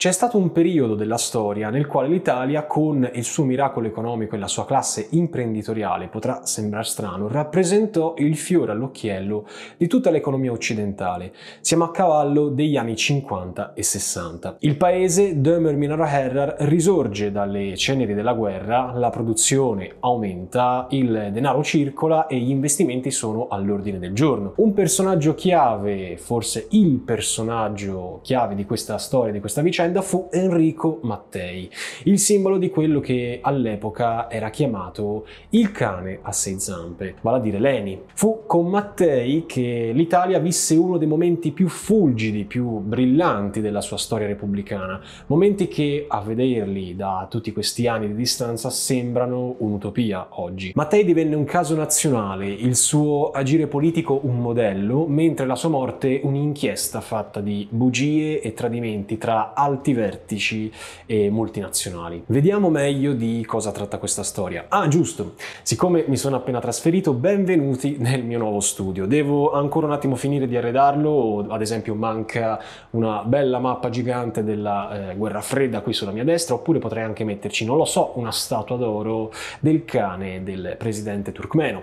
C'è stato un periodo della storia nel quale l'Italia, con il suo miracolo economico e la sua classe imprenditoriale, potrà sembrare strano, rappresentò il fiore all'occhiello di tutta l'economia occidentale. Siamo a cavallo degli anni 50 e 60. Il paese, Dömer Minaro Herrar, risorge dalle ceneri della guerra, la produzione aumenta, il denaro circola e gli investimenti sono all'ordine del giorno. Un personaggio chiave, forse il personaggio chiave di questa storia, di questa vicenda, vicenda fu Enrico Mattei, il simbolo di quello che all'epoca era chiamato il cane a sei zampe, vale a dire Leni. Fu con Mattei che l'Italia visse uno dei momenti più fulgidi, più brillanti della sua storia repubblicana, momenti che a vederli da tutti questi anni di distanza sembrano un'utopia oggi. Mattei divenne un caso nazionale, il suo agire politico un modello, mentre la sua morte un'inchiesta fatta di bugie e tradimenti tra alti alti vertici e multinazionali. Vediamo meglio di cosa tratta questa storia. Ah, giusto, siccome mi sono appena trasferito, benvenuti nel mio nuovo studio. Devo ancora un attimo finire di arredarlo, ad esempio manca una bella mappa gigante della eh, guerra fredda qui sulla mia destra, oppure potrei anche metterci, non lo so, una statua d'oro del cane del presidente turkmeno.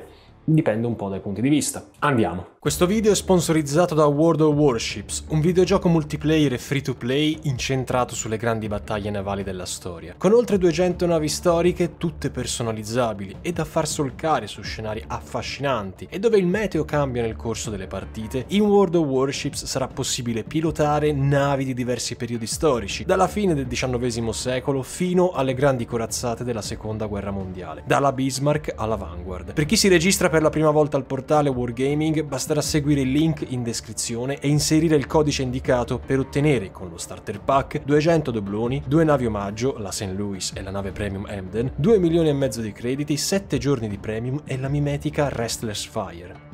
Dipende un po' dai punti di vista. Andiamo. Questo video è sponsorizzato da World of Warships, un videogioco multiplayer e free to play incentrato sulle grandi battaglie navali della storia, con oltre 200 navi storiche tutte personalizzabili e da far solcare su scenari affascinanti e dove il meteo cambia nel corso delle partite, in World of Warships sarà possibile pilotare navi di diversi periodi storici, dalla fine del XIX secolo fino alle grandi corazzate della Seconda Guerra Mondiale, dalla Bismarck alla Vanguard. Per chi si registra per la prima volta al portale Wargaming, basta basta seguire il link in descrizione e inserire il codice indicato per ottenere con lo starter pack 200 dobloni, due navi omaggio, la St. Louis e la nave premium Emden, 2 milioni e mezzo di crediti, 7 giorni di premium e la mimetica Restless Fire.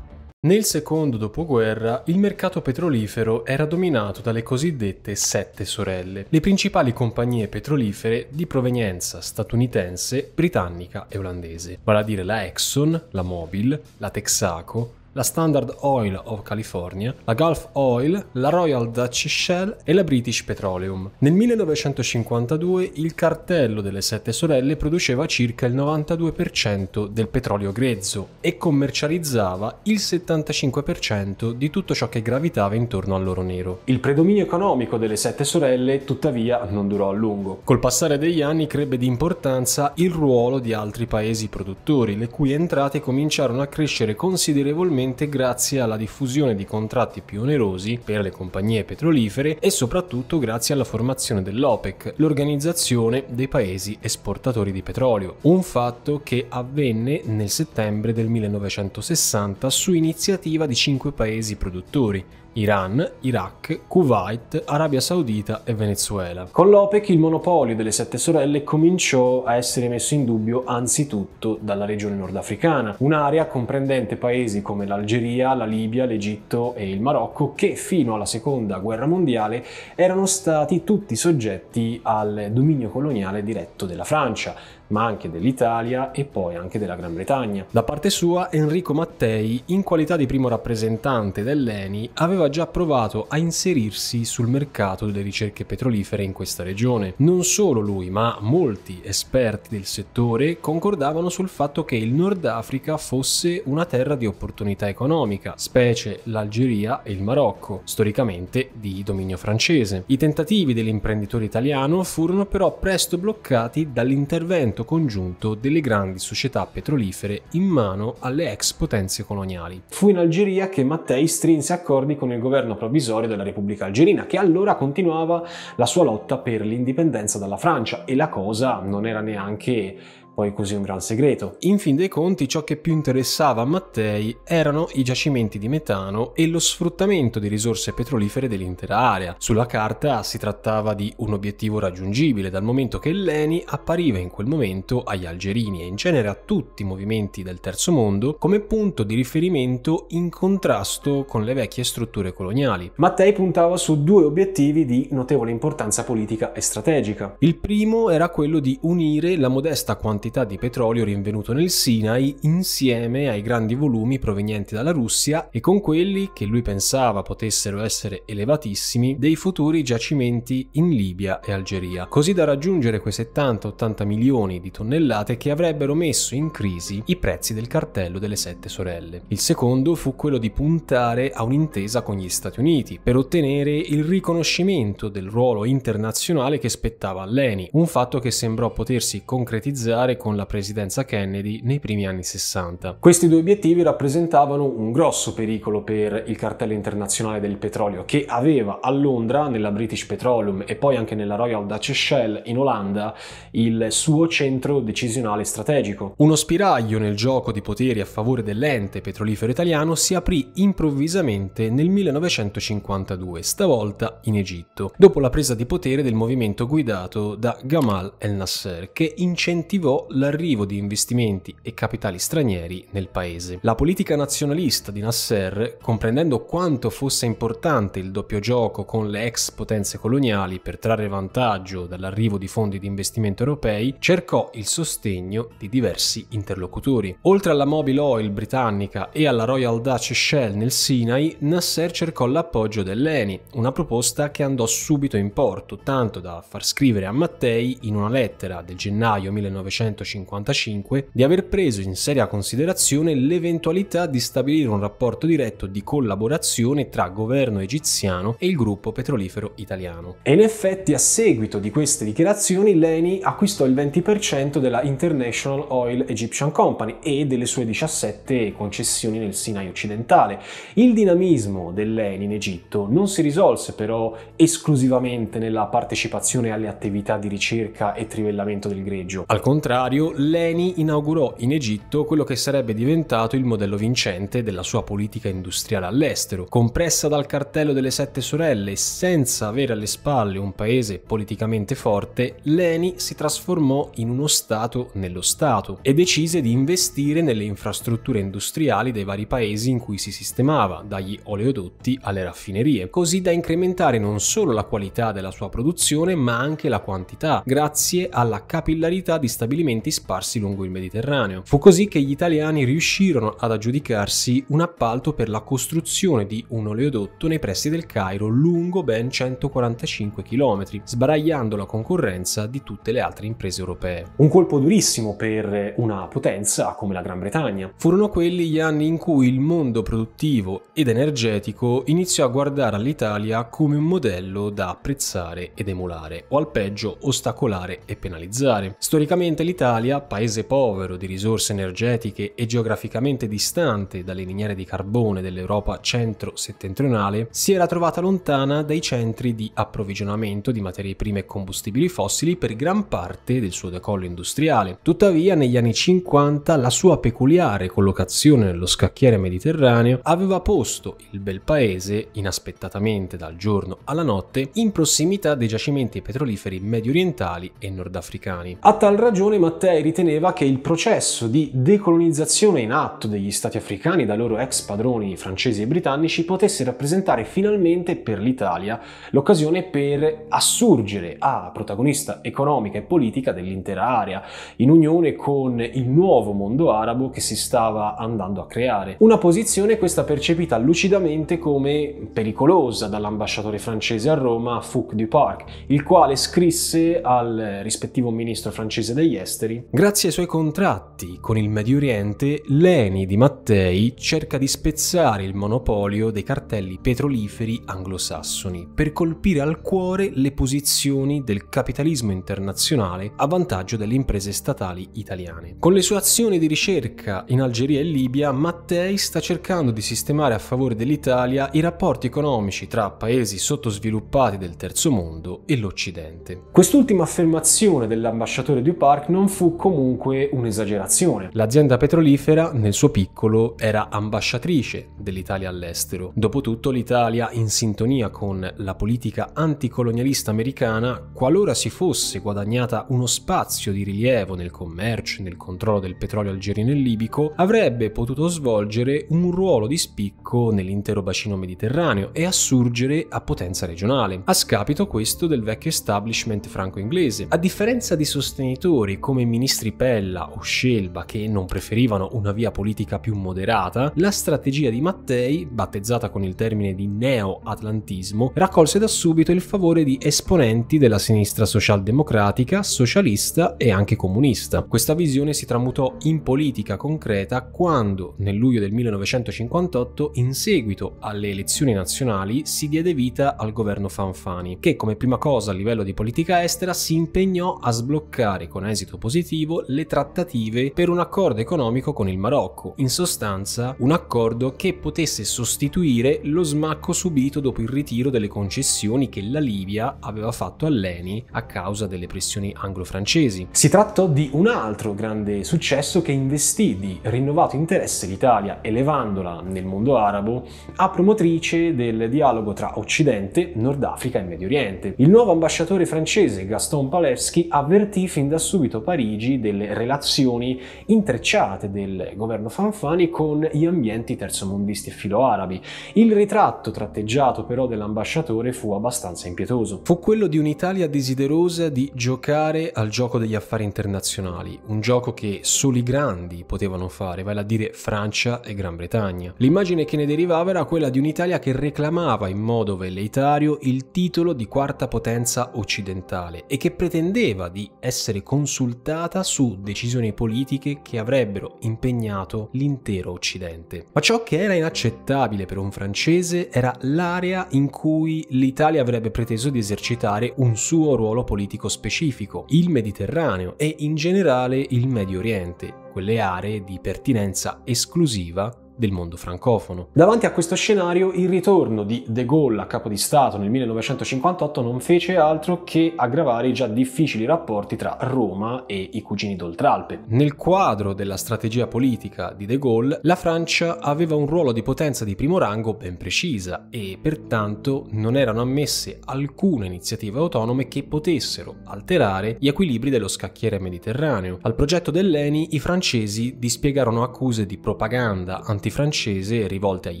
Nel secondo dopoguerra il mercato petrolifero era dominato dalle cosiddette Sette Sorelle, le principali compagnie petrolifere di provenienza statunitense, britannica e olandese, vale a dire la Exxon, la Mobil, la Texaco, la Standard Oil of California, la Gulf Oil, la Royal Dutch Shell e la British Petroleum. Nel 1952 il cartello delle Sette Sorelle produceva circa il 92% del petrolio grezzo e commercializzava il 75% di tutto ciò che gravitava intorno all'oro nero. Il predominio economico delle Sette Sorelle tuttavia non durò a lungo. Col passare degli anni crebbe di importanza il ruolo di altri paesi produttori, le cui entrate cominciarono a crescere considerevolmente principalmente grazie alla diffusione di contratti più onerosi per le compagnie petrolifere e soprattutto grazie alla formazione dell'OPEC, l'organizzazione dei paesi esportatori di petrolio, un fatto che avvenne nel settembre del 1960 su iniziativa di cinque paesi produttori, Iran, Iraq, Kuwait, Arabia Saudita e Venezuela. Con l'OPEC il monopolio delle sette sorelle cominciò a essere messo in dubbio anzitutto dalla regione nordafricana, un'area comprendente paesi come l'Algeria, la Libia, l'Egitto e il Marocco che fino alla seconda guerra mondiale erano stati tutti soggetti al dominio coloniale diretto della Francia ma anche dell'Italia e poi anche della Gran Bretagna. Da parte sua, Enrico Mattei, in qualità di primo rappresentante dell'ENI, aveva già provato a inserirsi sul mercato delle ricerche petrolifere in questa regione. Non solo lui, ma molti esperti del settore concordavano sul fatto che il Nord Africa fosse una terra di opportunità economica, specie l'Algeria e il Marocco, storicamente di dominio francese. I tentativi dell'imprenditore italiano furono però presto bloccati dall'intervento sfruttamento congiunto delle grandi società petrolifere in mano alle ex potenze coloniali. Fu in Algeria che Mattei strinse accordi con il governo provvisorio della Repubblica Algerina, che allora continuava la sua lotta per l'indipendenza dalla Francia e la cosa non era neanche poi così un gran segreto. In fin dei conti ciò che più interessava a Mattei erano i giacimenti di metano e lo sfruttamento di risorse petrolifere dell'intera area. Sulla carta si trattava di un obiettivo raggiungibile dal momento che Leni appariva in quel momento agli algerini e in genere a tutti i movimenti del terzo mondo come punto di riferimento in contrasto con le vecchie strutture coloniali. Mattei puntava su due obiettivi di notevole importanza politica e strategica. Il primo era quello di unire la modesta quantità quantità di petrolio rinvenuto nel Sinai insieme ai grandi volumi provenienti dalla Russia e con quelli che lui pensava potessero essere elevatissimi dei futuri giacimenti in Libia e Algeria, così da raggiungere quei 70-80 milioni di tonnellate che avrebbero messo in crisi i prezzi del cartello delle sette sorelle. Il secondo fu quello di puntare a un'intesa con gli Stati Uniti per ottenere il riconoscimento del ruolo internazionale che spettava all'ENI, un fatto che sembrò potersi concretizzare con la presidenza Kennedy nei primi anni 60. Questi due obiettivi rappresentavano un grosso pericolo per il cartello internazionale del petrolio che aveva a Londra, nella British Petroleum e poi anche nella Royal Dutch Shell in Olanda, il suo centro decisionale strategico. Uno spiraglio nel gioco di poteri a favore dell'ente petrolifero italiano si aprì improvvisamente nel 1952, stavolta in Egitto, dopo la presa di potere del movimento guidato da Gamal el-Nasser, che incentivò l'arrivo di investimenti e capitali stranieri nel paese. La politica nazionalista di Nasser, comprendendo quanto fosse importante il doppio gioco con le ex potenze coloniali per trarre vantaggio dall'arrivo di fondi di investimento europei, cercò il sostegno di diversi interlocutori. Oltre alla Mobil Oil britannica e alla Royal Dutch Shell nel Sinai, Nasser cercò l'appoggio dell'ENI, una proposta che andò subito in porto, tanto da far scrivere a Mattei in una lettera del gennaio 1900 1955 di aver preso in seria considerazione l'eventualità di stabilire un rapporto diretto di collaborazione tra governo egiziano e il gruppo petrolifero italiano. E in effetti a seguito di queste dichiarazioni Leni acquistò il 20% della International Oil Egyptian Company e delle sue 17 concessioni nel Sinai occidentale. Il dinamismo dell'ENI in Egitto non si risolse però esclusivamente nella partecipazione alle attività di ricerca e trivellamento del greggio. Al contrario, contrario, Leni inaugurò in Egitto quello che sarebbe diventato il modello vincente della sua politica industriale all'estero, compressa dal cartello delle sette sorelle e senza avere alle spalle un paese politicamente forte, Leni si trasformò in uno Stato nello Stato e decise di investire nelle infrastrutture industriali dei vari paesi in cui si sistemava, dagli oleodotti alle raffinerie, così da incrementare non solo la qualità della sua produzione ma anche la quantità, grazie alla capillarità di stabilimenti movimenti sparsi lungo il Mediterraneo. Fu così che gli italiani riuscirono ad aggiudicarsi un appalto per la costruzione di un oleodotto nei pressi del Cairo lungo ben 145 km, sbaragliando la concorrenza di tutte le altre imprese europee. Un colpo durissimo per una potenza come la Gran Bretagna. Furono quelli gli anni in cui il mondo produttivo ed energetico iniziò a guardare all'Italia come un modello da apprezzare ed emulare, o al peggio ostacolare e penalizzare. Storicamente l'Italia l'Italia, paese povero di risorse energetiche e geograficamente distante dalle miniere di carbone dell'Europa centro-settentrionale, si era trovata lontana dai centri di approvvigionamento di materie prime e combustibili fossili per gran parte del suo decollo industriale. Tuttavia, negli anni 50 la sua peculiare collocazione nello scacchiere mediterraneo aveva posto il bel paese, inaspettatamente dal giorno alla notte, in prossimità dei giacimenti petroliferi medio orientali e nordafricani. A tal ragione Mattei riteneva che il processo di decolonizzazione in atto degli stati africani dai loro ex padroni francesi e britannici potesse rappresentare finalmente per l'Italia l'occasione per assurgere a protagonista economica e politica dell'intera area, in unione con il nuovo mondo arabo che si stava andando a creare. Una posizione questa percepita lucidamente come pericolosa dall'ambasciatore francese a Roma, Fouc du Parc, il quale scrisse al rispettivo ministro francese degli esteri esteri. Grazie ai suoi contratti con il Medio Oriente, Leni Di Mattei cerca di spezzare il monopolio dei cartelli petroliferi anglosassoni per colpire al cuore le posizioni del capitalismo internazionale a vantaggio delle imprese statali italiane. Con le sue azioni di ricerca in Algeria e Libia, Mattei sta cercando di sistemare a favore dell'Italia i rapporti economici tra paesi sottosviluppati del terzo mondo e l'Occidente. Quest'ultima affermazione dell'ambasciatore Duparc non non fu comunque un'esagerazione. L'azienda petrolifera, nel suo piccolo, era ambasciatrice dell'Italia all'estero. Dopotutto l'Italia, in sintonia con la politica anticolonialista americana, qualora si fosse guadagnata uno spazio di rilievo nel commercio e nel controllo del petrolio algerino e libico, avrebbe potuto svolgere un ruolo di spicco nell'intero bacino mediterraneo e assurgere a potenza regionale, a scapito questo del vecchio establishment franco-inglese. A differenza di sostenitori come come i ministri Pella o Scelba che non preferivano una via politica più moderata, la strategia di Mattei, battezzata con il termine di neo-atlantismo, raccolse da subito il favore di esponenti della sinistra socialdemocratica, socialista e anche comunista. Questa visione si tramutò in politica concreta quando, nel luglio del 1958, in seguito alle elezioni nazionali, si diede vita al governo Fanfani, che come prima cosa a livello di politica estera si impegnò a sbloccare con esito positivo positivo le trattative per un accordo economico con il Marocco, in sostanza un accordo che potesse sostituire lo smacco subito dopo il ritiro delle concessioni che la Libia aveva fatto all'ENI a causa delle pressioni anglo-francesi. Si trattò di un altro grande successo che investì di rinnovato interesse l'Italia, elevandola nel mondo arabo a promotrice del dialogo tra Occidente, Nord Africa e Medio Oriente. Il nuovo ambasciatore francese Gaston Palewski avvertì fin da subito Parigi Parigi delle relazioni intrecciate del governo Fanfani con gli ambienti terzomondisti e filoarabi. Il ritratto tratteggiato però dell'ambasciatore fu abbastanza impietoso. Fu quello di un'Italia desiderosa di giocare al gioco degli affari internazionali, un gioco che soli grandi potevano fare, vale a dire Francia e Gran Bretagna. L'immagine che ne derivava era quella di un'Italia che reclamava in modo velleitario il titolo di quarta potenza occidentale e che pretendeva di essere consultata buttata su decisioni politiche che avrebbero impegnato l'intero Occidente. Ma ciò che era inaccettabile per un francese era l'area in cui l'Italia avrebbe preteso di esercitare un suo ruolo politico specifico, il Mediterraneo e in generale il Medio Oriente, quelle aree di pertinenza esclusiva del mondo francofono. Davanti a questo scenario il ritorno di De Gaulle a capo di Stato nel 1958 non fece altro che aggravare i già difficili rapporti tra Roma e i cugini d'Oltralpe. Nel quadro della strategia politica di De Gaulle, la Francia aveva un ruolo di potenza di primo rango ben precisa e pertanto non erano ammesse alcune iniziative autonome che potessero alterare gli equilibri dello scacchiere mediterraneo. Al progetto dell'ENI i francesi dispiegarono accuse di propaganda anti parti francese rivolte agli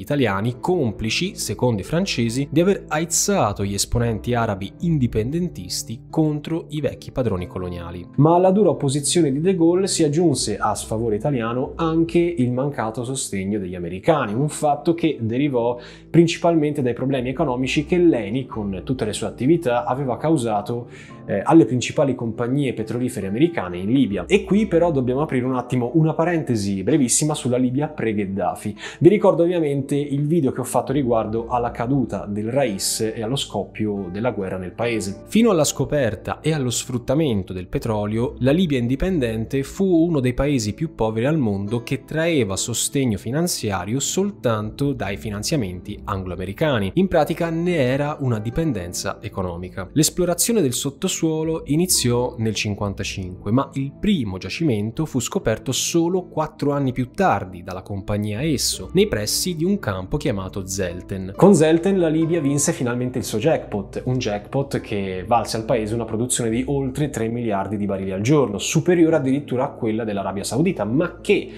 italiani, complici, secondo i francesi, di aver aizzato gli esponenti arabi indipendentisti contro i vecchi padroni coloniali. Ma alla dura opposizione di De Gaulle si aggiunse a sfavore italiano anche il mancato sostegno degli americani, un fatto che derivò principalmente dai problemi economici che l'ENI, con tutte le sue attività, aveva causato eh, alle principali compagnie petrolifere americane in Libia. E qui però dobbiamo aprire un attimo una parentesi brevissima sulla Libia pre-Gheddafi Gheddafi. Vi ricordo ovviamente il video che ho fatto riguardo alla caduta del Rais e allo scoppio della guerra nel paese. Fino alla scoperta e allo sfruttamento del petrolio, la Libia indipendente fu uno dei paesi più poveri al mondo che traeva sostegno finanziario soltanto dai finanziamenti angloamericani. In pratica ne era una dipendenza economica. L'esplorazione del sottosuolo iniziò nel 1955, ma il primo giacimento fu scoperto solo quattro anni più tardi dalla compagnia esso, nei pressi di un campo chiamato Zelten. Con Zelten la Libia vinse finalmente il suo jackpot, un jackpot che valse al paese una produzione di oltre 3 miliardi di barili al giorno, superiore addirittura a quella dell'Arabia Saudita, ma che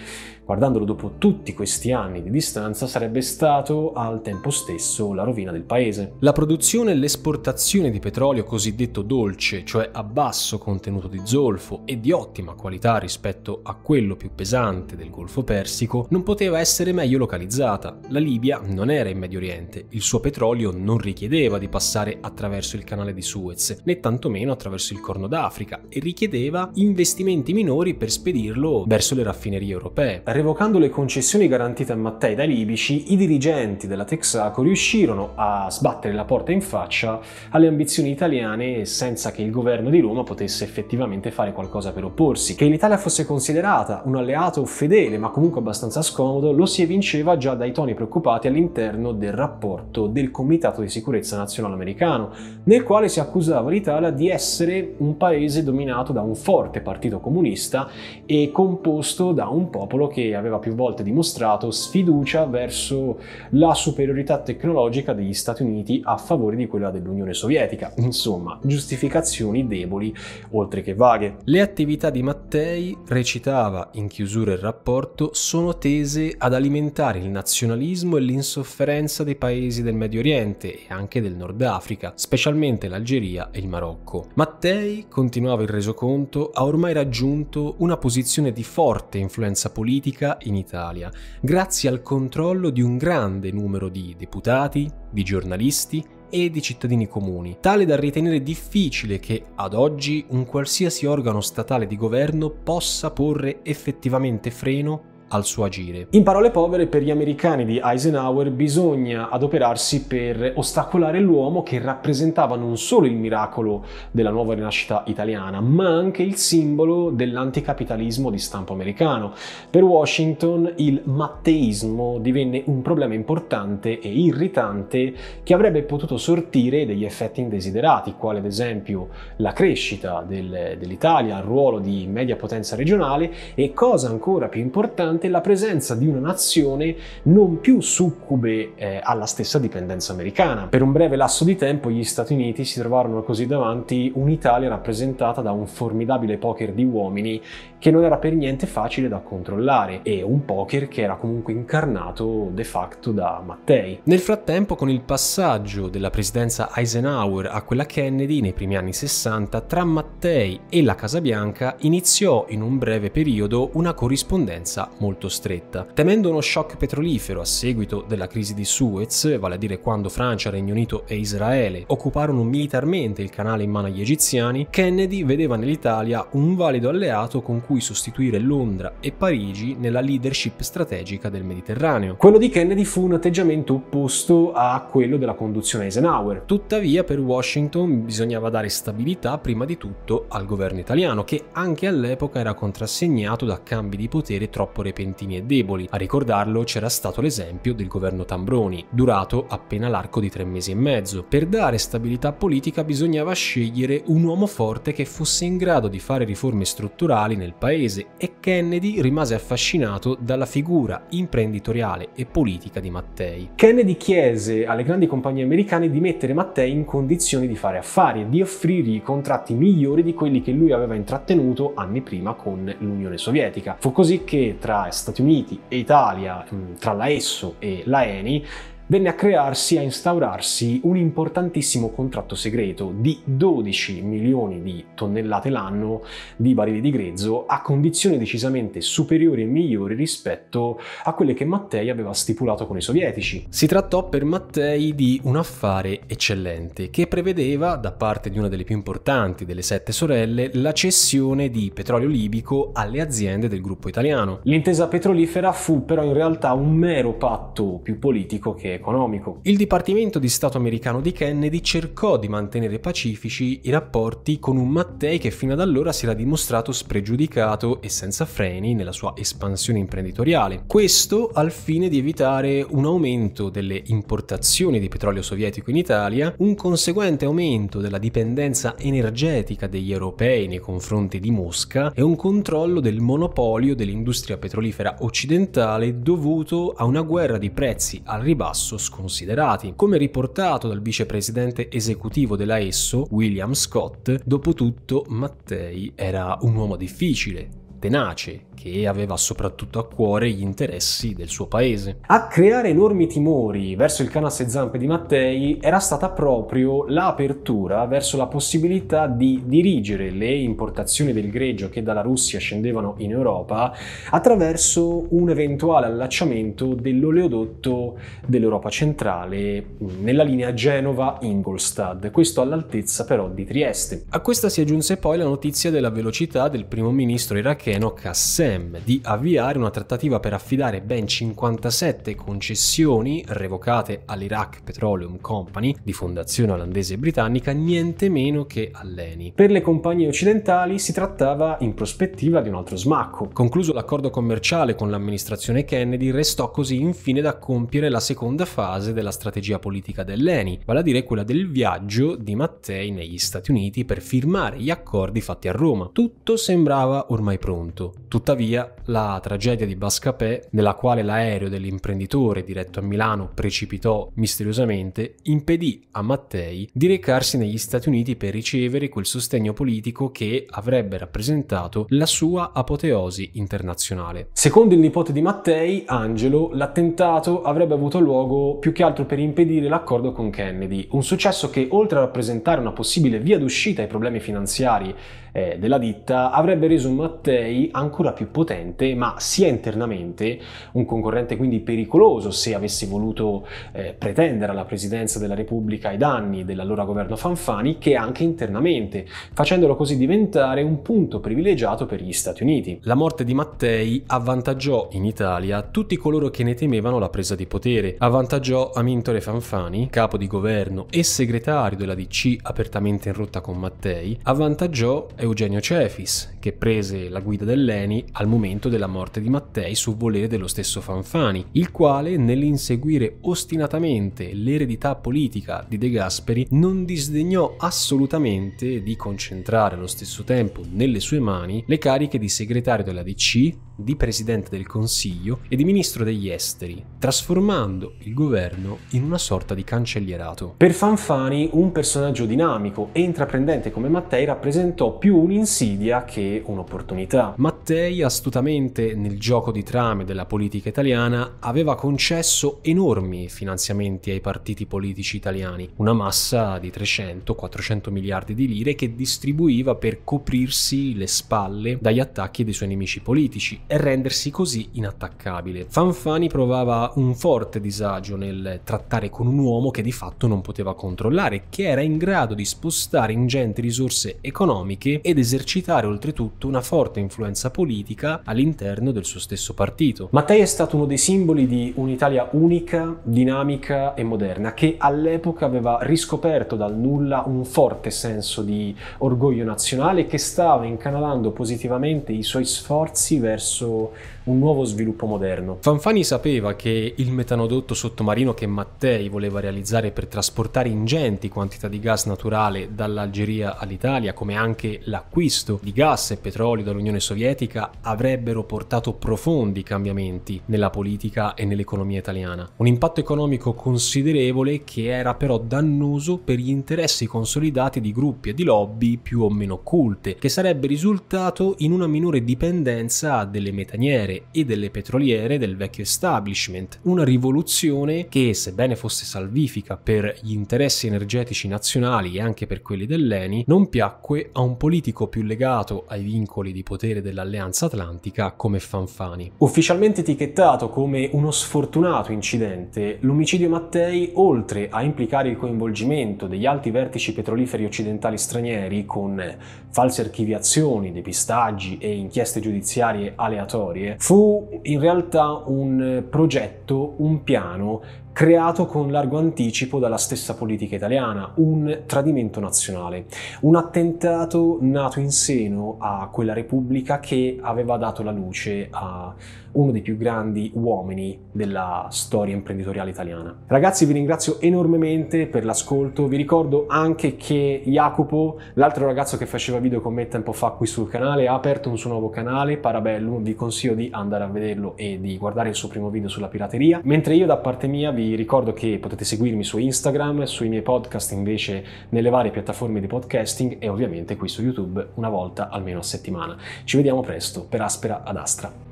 guardandolo dopo tutti questi anni di distanza, sarebbe stato al tempo stesso la rovina del paese. La produzione e l'esportazione di petrolio cosiddetto dolce, cioè a basso contenuto di zolfo e di ottima qualità rispetto a quello più pesante del Golfo Persico, non poteva essere meglio localizzata. La Libia non era in Medio Oriente, il suo petrolio non richiedeva di passare attraverso il canale di Suez, né tantomeno attraverso il Corno d'Africa, e richiedeva investimenti minori per spedirlo verso le raffinerie europee revocando le concessioni garantite a Mattei dai libici, i dirigenti della Texaco riuscirono a sbattere la porta in faccia alle ambizioni italiane senza che il governo di Roma potesse effettivamente fare qualcosa per opporsi. Che l'Italia fosse considerata un alleato fedele ma comunque abbastanza scomodo lo si evinceva già dai toni preoccupati all'interno del rapporto del Comitato di Sicurezza Nazionale Americano, nel quale si accusava l'Italia di essere un paese dominato da un forte partito comunista e composto da un popolo che aveva più volte dimostrato sfiducia verso la superiorità tecnologica degli Stati Uniti a favore di quella dell'Unione Sovietica. Insomma, giustificazioni deboli oltre che vaghe. Le attività di Mattei, recitava in chiusura il rapporto, sono tese ad alimentare il nazionalismo e l'insofferenza dei paesi del Medio Oriente e anche del Nord Africa, specialmente l'Algeria e il Marocco. Mattei, continuava il resoconto, ha ormai raggiunto una posizione di forte influenza politica politica in Italia, grazie al controllo di un grande numero di deputati, di giornalisti e di cittadini comuni, tale da ritenere difficile che ad oggi un qualsiasi organo statale di governo possa porre effettivamente freno al suo agire. In parole povere, per gli americani di Eisenhower bisogna adoperarsi per ostacolare l'uomo che rappresentava non solo il miracolo della nuova rinascita italiana, ma anche il simbolo dell'anticapitalismo di stampo americano. Per Washington il matteismo divenne un problema importante e irritante che avrebbe potuto sortire degli effetti indesiderati, quale ad esempio la crescita del, dell'Italia il ruolo di media potenza regionale e, cosa ancora più importante, mediante la presenza di una nazione non più succube eh, alla stessa dipendenza americana. Per un breve lasso di tempo gli Stati Uniti si trovarono così davanti un'Italia rappresentata da un formidabile poker di uomini che non era per niente facile da controllare e un poker che era comunque incarnato de facto da Mattei. Nel frattempo con il passaggio della presidenza Eisenhower a quella Kennedy nei primi anni 60 tra Mattei e la Casa Bianca iniziò in un breve periodo una corrispondenza molto molto stretta. Temendo uno shock petrolifero a seguito della crisi di Suez, vale a dire quando Francia, Regno Unito e Israele occuparono militarmente il canale in mano agli egiziani, Kennedy vedeva nell'Italia un valido alleato con cui sostituire Londra e Parigi nella leadership strategica del Mediterraneo. Quello di Kennedy fu un atteggiamento opposto a quello della conduzione Eisenhower. Tuttavia per Washington bisognava dare stabilità prima di tutto al governo italiano, che anche all'epoca era contrassegnato da cambi di potere troppo repressivi repentini e deboli. A ricordarlo c'era stato l'esempio del governo Tambroni, durato appena l'arco di tre mesi e mezzo. Per dare stabilità politica bisognava scegliere un uomo forte che fosse in grado di fare riforme strutturali nel paese e Kennedy rimase affascinato dalla figura imprenditoriale e politica di Mattei. Kennedy chiese alle grandi compagnie americane di mettere Mattei in condizioni di fare affari e di offrirgli contratti migliori di quelli che lui aveva intrattenuto anni prima con l'Unione Sovietica. Fu così che tra Stati Uniti e Italia, mm, tra la ESSO e la ENI, venne a crearsi e a instaurarsi un importantissimo contratto segreto di 12 milioni di tonnellate l'anno di barili di grezzo a condizioni decisamente superiori e migliori rispetto a quelle che Mattei aveva stipulato con i sovietici. Si trattò per Mattei di un affare eccellente che prevedeva da parte di una delle più importanti delle sette sorelle la cessione di petrolio libico alle aziende del gruppo italiano. L'intesa petrolifera fu però in realtà un mero patto più politico che economico. Il Dipartimento di Stato americano di Kennedy cercò di mantenere pacifici i rapporti con un Mattei che fino ad allora si era dimostrato spregiudicato e senza freni nella sua espansione imprenditoriale. Questo al fine di evitare un aumento delle importazioni di petrolio sovietico in Italia, un conseguente aumento della dipendenza energetica degli europei nei confronti di Mosca e un controllo del monopolio dell'industria petrolifera occidentale dovuto a una guerra di prezzi al ribasso passo sconsiderati, come riportato dal vicepresidente esecutivo della ESSO, William Scott, dopo tutto Mattei era un uomo difficile, tenace, che aveva soprattutto a cuore gli interessi del suo paese. A creare enormi timori verso il canasse zampe di Mattei era stata proprio l'apertura verso la possibilità di dirigere le importazioni del greggio che dalla Russia scendevano in Europa attraverso un eventuale allacciamento dell'oleodotto dell'Europa centrale mm, nella linea genova ingolstadt questo all'altezza però di Trieste. A questa si aggiunse poi la notizia della velocità del primo ministro iracheno Kenok a Sam di avviare una trattativa per affidare ben 57 concessioni revocate all'Iraq Petroleum Company, di fondazione olandese e britannica, niente meno che all'ENI. Per le compagnie occidentali si trattava in prospettiva di un altro smacco. Concluso l'accordo commerciale con l'amministrazione Kennedy, restò così infine da compiere la seconda fase della strategia politica dell'ENI, vale a dire quella del viaggio di Mattei negli Stati Uniti per firmare gli accordi fatti a Roma. Tutto sembrava ormai pronto confronto. Tuttavia, la tragedia di Bascapè, nella quale l'aereo dell'imprenditore diretto a Milano precipitò misteriosamente, impedì a Mattei di recarsi negli Stati Uniti per ricevere quel sostegno politico che avrebbe rappresentato la sua apoteosi internazionale. Secondo il nipote di Mattei, Angelo, l'attentato avrebbe avuto luogo più che altro per impedire l'accordo con Kennedy, un successo che oltre a rappresentare una possibile via d'uscita ai problemi finanziari eh, della ditta, avrebbe reso Mattei direi ancora più potente, ma sia internamente un concorrente quindi pericoloso se avesse voluto eh, pretendere alla presidenza della Repubblica i danni dell'allora governo Fanfani, che anche internamente, facendolo così diventare un punto privilegiato per gli Stati Uniti. La morte di Mattei avvantaggiò in Italia tutti coloro che ne temevano la presa di potere, avvantaggiò Amintore Fanfani, capo di governo e segretario della DC apertamente in rotta con Mattei, avvantaggiò Eugenio Cefis, che prese la guida guida dell'ENI al momento della morte di Mattei su volere dello stesso Fanfani, il quale nell'inseguire ostinatamente l'eredità politica di De Gasperi non disdegnò assolutamente di concentrare allo stesso tempo nelle sue mani le cariche di segretario della DC, di Presidente del Consiglio e di Ministro degli Esteri, trasformando il governo in una sorta di cancellierato. Per Fanfani, un personaggio dinamico e intraprendente come Mattei rappresentò più un'insidia che un'opportunità. Mattei, astutamente nel gioco di trame della politica italiana, aveva concesso enormi finanziamenti ai partiti politici italiani, una massa di 300-400 miliardi di lire che distribuiva per coprirsi le spalle dagli attacchi dei suoi nemici politici e rendersi così inattaccabile. Fanfani provava un forte disagio nel trattare con un uomo che di fatto non poteva controllare, che era in grado di spostare ingenti risorse economiche ed esercitare oltretutto una forte influenza politica all'interno del suo stesso partito. Mattei è stato uno dei simboli di un'Italia unica, dinamica e moderna, che all'epoca aveva riscoperto dal nulla un forte senso di orgoglio nazionale che stava incanalando positivamente i suoi sforzi verso so un nuovo sviluppo moderno. Fanfani sapeva che il metanodotto sottomarino che Mattei voleva realizzare per trasportare ingenti quantità di gas naturale dall'Algeria all'Italia, come anche l'acquisto di gas e petrolio dall'Unione Sovietica, avrebbero portato profondi cambiamenti nella politica e nell'economia italiana. Un impatto economico considerevole che era però dannoso per gli interessi consolidati di gruppi e di lobby più o meno occulte, che sarebbe risultato in una minore dipendenza delle metaniere e delle petroliere del vecchio establishment, una rivoluzione che, sebbene fosse salvifica per gli interessi energetici nazionali e anche per quelli dell'ENI, non piacque a un politico più legato ai vincoli di potere dell'Alleanza Atlantica come Fanfani. Ufficialmente etichettato come uno sfortunato incidente, l'omicidio Mattei, oltre a implicare il coinvolgimento degli alti vertici petroliferi occidentali stranieri con false archiviazioni, depistaggi e inchieste giudiziarie aleatorie, Fu in realtà un eh, progetto, un piano creato con largo anticipo dalla stessa politica italiana, un tradimento nazionale, un attentato nato in seno a quella repubblica che aveva dato la luce a uno dei più grandi uomini della storia imprenditoriale italiana. Ragazzi vi ringrazio enormemente per l'ascolto, vi ricordo anche che Jacopo, l'altro ragazzo che faceva video con me tempo fa qui sul canale, ha aperto un suo nuovo canale, Parabellum, vi consiglio di andare a vederlo e di guardare il suo primo video sulla pirateria, mentre io da parte mia vi vi ricordo che potete seguirmi su Instagram, sui miei podcast invece nelle varie piattaforme di podcasting e ovviamente qui su YouTube una volta almeno a settimana. Ci vediamo presto per Aspera ad Astra.